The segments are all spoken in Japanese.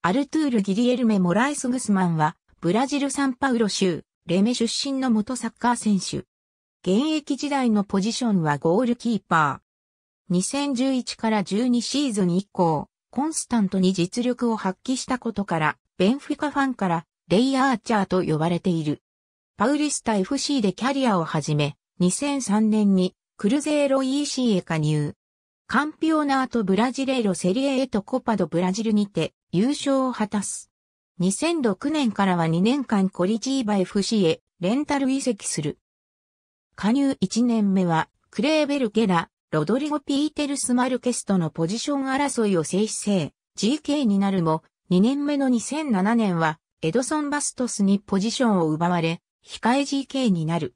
アルトゥール・ギリエルメ・モライス・グスマンは、ブラジル・サンパウロ州、レメ出身の元サッカー選手。現役時代のポジションはゴールキーパー。2011から12シーズン以降、コンスタントに実力を発揮したことから、ベンフィカファンから、レイアーチャーと呼ばれている。パウリスタ FC でキャリアを始め、2003年にクルゼーロ EC へ加入。カンピオナートブラジレイロセリエエとコパドブラジルにて優勝を果たす。2006年からは2年間コリジーバ FC へレンタル移籍する。加入1年目はクレーベル・ゲラ、ロドリゴ・ピーテルス・マルケスとのポジション争いを制し制、GK になるも、2年目の2007年は、エドソン・バストスにポジションを奪われ、控え GK になる。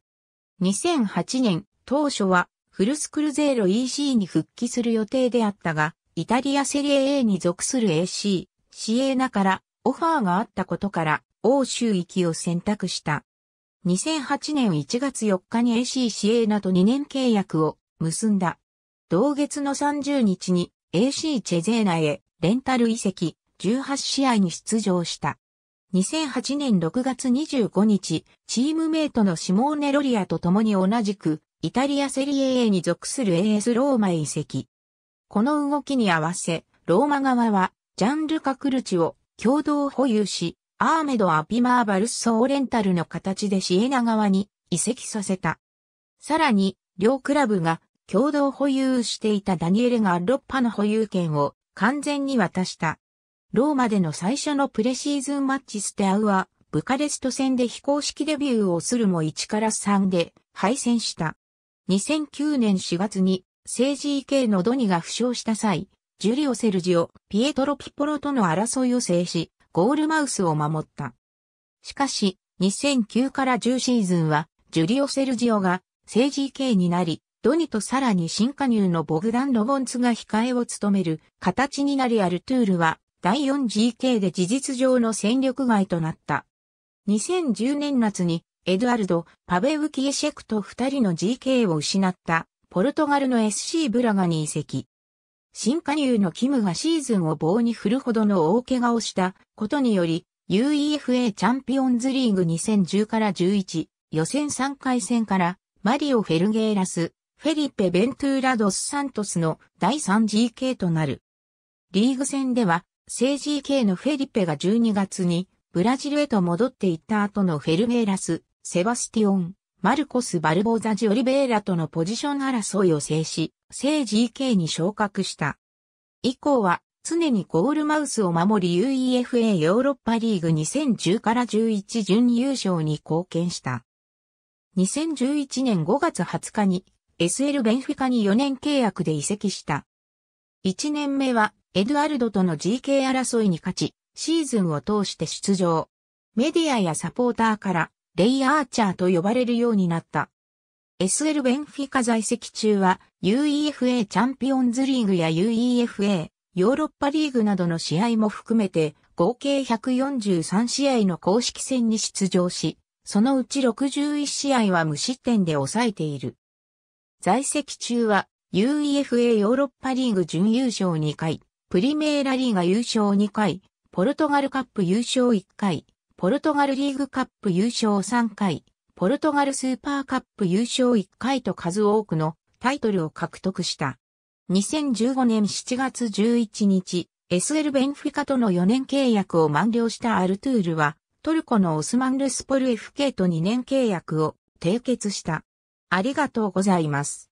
2008年、当初は、フルスクルゼーロ EC に復帰する予定であったが、イタリアセリエ A に属する AC、シエーナからオファーがあったことから欧州行きを選択した。2008年1月4日に AC シエーナと2年契約を結んだ。同月の30日に AC チェゼーナへレンタル移籍18試合に出場した。2008年6月25日、チームメイトのシモーネ・ロリアと共に同じくイタリアセリエ A に属する AS ローマへ移籍。この動きに合わせ、ローマ側は、ジャンルカクルチを共同保有し、アーメド・アピマー・バルッソ・オレンタルの形でシエナ側に移籍させた。さらに、両クラブが共同保有していたダニエレがアロッパの保有権を完全に渡した。ローマでの最初のプレシーズンマッチステアウは、ブカレスト戦で非公式デビューをするも1から3で敗戦した。2009年4月に、政治医系のドニが負傷した際、ジュリオ・セルジオ、ピエトロ・ピポロとの争いを制し、ゴールマウスを守った。しかし、2009から10シーズンは、ジュリオ・セルジオが政治系になり、ドニとさらに新加入のボグダン・ロボンツが控えを務める形になりアルトゥールは第 4GK で事実上の戦力外となった。2010年夏にエドアルド、パベウ・キエシェクと二人の GK を失ったポルトガルの SC ブラガに移籍。新加入のキムがシーズンを棒に振るほどの大怪我をしたことにより、UEFA チャンピオンズリーグ2010から11予選3回戦からマリオ・フェルゲーラス、フェリペ・ベントゥーラ・ドス・サントスの第 3GK となる。リーグ戦では、正 GK のフェリペが12月にブラジルへと戻っていった後のフェルゲーラス、セバスティオン、マルコス・バルボーザ・ジオリベーラとのポジション争いを制し、正 GK に昇格した。以降は、常にゴールマウスを守り UEFA ヨーロッパリーグ2010から11準優勝に貢献した。2011年5月20日に SL ベンフィカに4年契約で移籍した。1年目はエドアルドとの GK 争いに勝ち、シーズンを通して出場。メディアやサポーターからレイ・アーチャーと呼ばれるようになった。SL ベンフィカ在籍中は UEFA チャンピオンズリーグや UEFA ヨーロッパリーグなどの試合も含めて合計143試合の公式戦に出場し、そのうち61試合は無失点で抑えている。在籍中は UEFA ヨーロッパリーグ準優勝2回、プリメーラリーガ優勝2回、ポルトガルカップ優勝1回、ポルトガルリーグカップ優勝3回、ポルトガルスーパーカップ優勝1回と数多くのタイトルを獲得した。2015年7月11日、SL ベンフィカとの4年契約を満了したアルトゥールは、トルコのオスマンルスポル FK と2年契約を締結した。ありがとうございます。